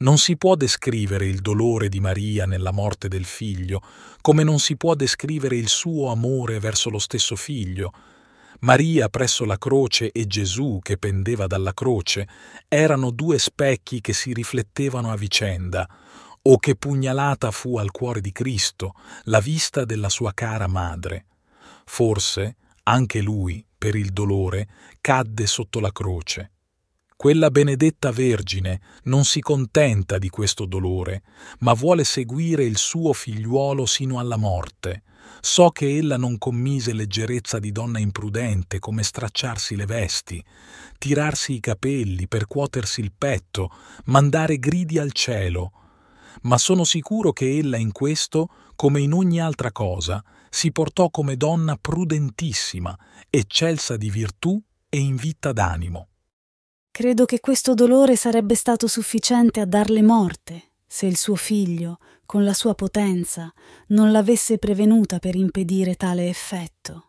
Non si può descrivere il dolore di Maria nella morte del figlio, come non si può descrivere il suo amore verso lo stesso figlio. Maria presso la croce e Gesù che pendeva dalla croce erano due specchi che si riflettevano a vicenda. O che pugnalata fu al cuore di Cristo la vista della sua cara madre. Forse anche lui, per il dolore, cadde sotto la croce. Quella benedetta Vergine non si contenta di questo dolore, ma vuole seguire il suo figliuolo sino alla morte. So che ella non commise leggerezza di donna imprudente come stracciarsi le vesti, tirarsi i capelli, percuotersi il petto, mandare gridi al cielo, ma sono sicuro che ella in questo, come in ogni altra cosa, si portò come donna prudentissima, eccelsa di virtù e in vita d'animo. Credo che questo dolore sarebbe stato sufficiente a darle morte se il suo figlio, con la sua potenza, non l'avesse prevenuta per impedire tale effetto.